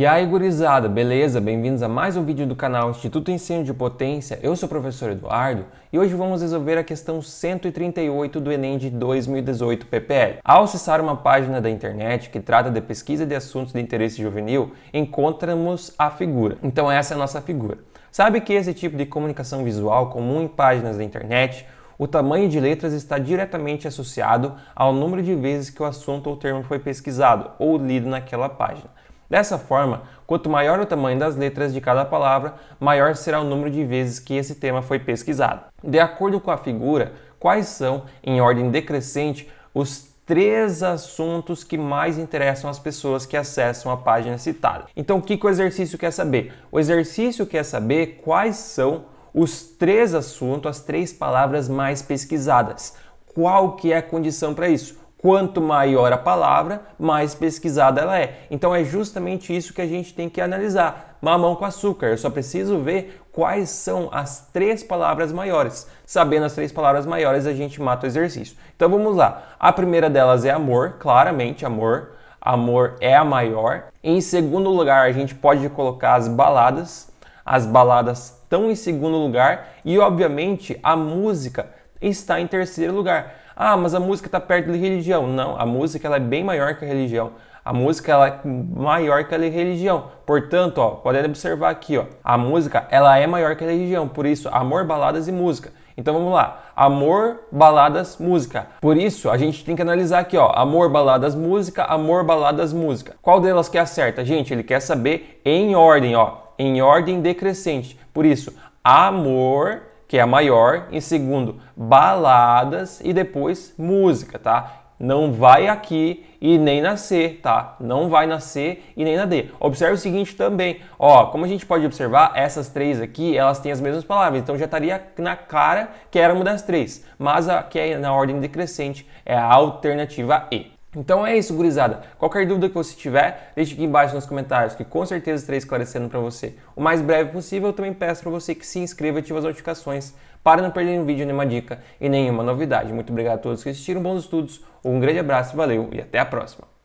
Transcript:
E aí, gurizada, beleza? Bem-vindos a mais um vídeo do canal Instituto Ensino de Potência. Eu sou o professor Eduardo e hoje vamos resolver a questão 138 do Enem de 2018 PPL. Ao acessar uma página da internet que trata de pesquisa de assuntos de interesse juvenil, encontramos a figura. Então essa é a nossa figura. Sabe que esse tipo de comunicação visual comum em páginas da internet o tamanho de letras está diretamente associado ao número de vezes que o assunto ou termo foi pesquisado ou lido naquela página. Dessa forma, quanto maior o tamanho das letras de cada palavra, maior será o número de vezes que esse tema foi pesquisado. De acordo com a figura, quais são, em ordem decrescente, os três assuntos que mais interessam as pessoas que acessam a página citada. Então, o que, que o exercício quer saber? O exercício quer saber quais são os três assuntos, as três palavras mais pesquisadas. Qual que é a condição para isso? Quanto maior a palavra, mais pesquisada ela é. Então é justamente isso que a gente tem que analisar. Mamão com açúcar. Eu só preciso ver quais são as três palavras maiores. Sabendo as três palavras maiores, a gente mata o exercício. Então vamos lá. A primeira delas é amor, claramente amor. Amor é a maior. Em segundo lugar, a gente pode colocar as baladas. As baladas estão em segundo lugar e obviamente a música está em terceiro lugar. Ah, mas a música está perto de religião. Não, a música ela é bem maior que a religião. A música ela é maior que a religião. Portanto, ó, pode observar aqui, ó, a música ela é maior que a religião. Por isso, amor, baladas e música. Então vamos lá. Amor, baladas, música. Por isso, a gente tem que analisar aqui, ó. Amor, baladas, música, amor, baladas, música. Qual delas que é certa? Gente, ele quer saber em ordem, ó. Em ordem decrescente. Por isso, amor, que é a maior, em segundo, baladas e depois música, tá? Não vai aqui e nem nascer, tá? Não vai nascer e nem na D. Observe o seguinte também, ó, como a gente pode observar, essas três aqui, elas têm as mesmas palavras, então já estaria na cara que era uma das três, mas a que é na ordem decrescente é a alternativa E. Então é isso, gurizada. Qualquer dúvida que você tiver, deixe aqui embaixo nos comentários, que com certeza estarei esclarecendo para você. O mais breve possível, eu também peço para você que se inscreva e ative as notificações para não perder nenhum vídeo, nenhuma dica e nenhuma novidade. Muito obrigado a todos que assistiram, bons estudos, um grande abraço, valeu e até a próxima.